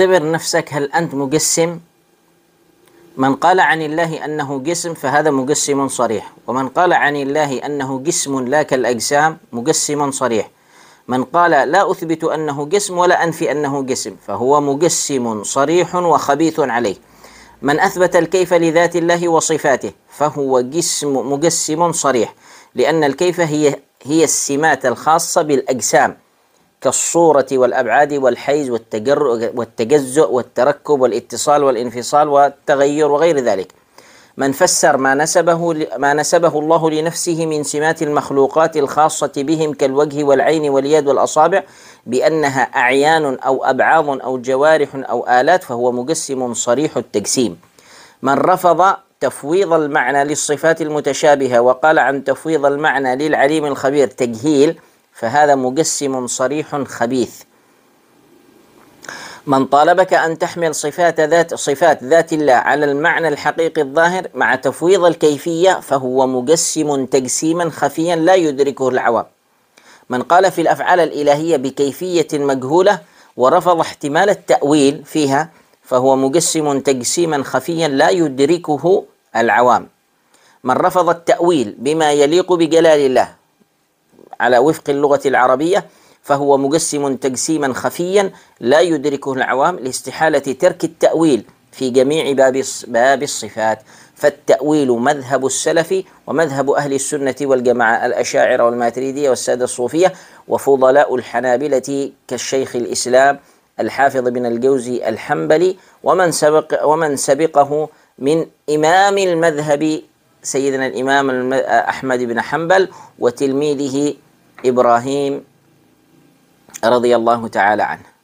اختبر نفسك هل أنت مقسم من قال عن الله أنه جسم فهذا مقسم صريح ومن قال عن الله أنه جسم لا كالأجسام مقسم صريح من قال لا أثبت أنه جسم ولا أنفي أنه جسم فهو مقسم صريح وخبيث عليه من أثبت الكيف لذات الله وصفاته فهو جسم مقسم صريح لأن الكيف هي هي السمات الخاصة بالأجسام كالصورة والأبعاد والحيز والتجزؤ والتركب والاتصال والانفصال والتغير وغير ذلك من فسر ما نسبه ما نسبه الله لنفسه من سمات المخلوقات الخاصة بهم كالوجه والعين واليد والأصابع بأنها أعيان أو أبعاض أو جوارح أو آلات فهو مجسم صريح التجسيم. من رفض تفويض المعنى للصفات المتشابهة وقال عن تفويض المعنى للعليم الخبير تجهيل فهذا مجسم صريح خبيث من طالبك أن تحمل صفات ذات صفات ذات الله على المعنى الحقيقي الظاهر مع تفويض الكيفية فهو مجسم تجسيما خفيا لا يدركه العوام من قال في الأفعال الإلهية بكيفية مجهولة ورفض احتمال التأويل فيها فهو مجسم تجسيما خفيا لا يدركه العوام من رفض التأويل بما يليق بجلال الله على وفق اللغة العربية فهو مجسم تجسيما خفيا لا يدركه العوام لاستحالة ترك التأويل في جميع باب باب الصفات فالتأويل مذهب السلف ومذهب أهل السنة والجماعة الأشاعرة والماتريدية والسادة الصوفية وفضلاء الحنابلة كالشيخ الإسلام الحافظ بن الجوزي الحنبلي ومن سبق ومن سبقه من إمام المذهب سيدنا الإمام أحمد بن حنبل وتلميذه إبراهيم رضي الله تعالى عنه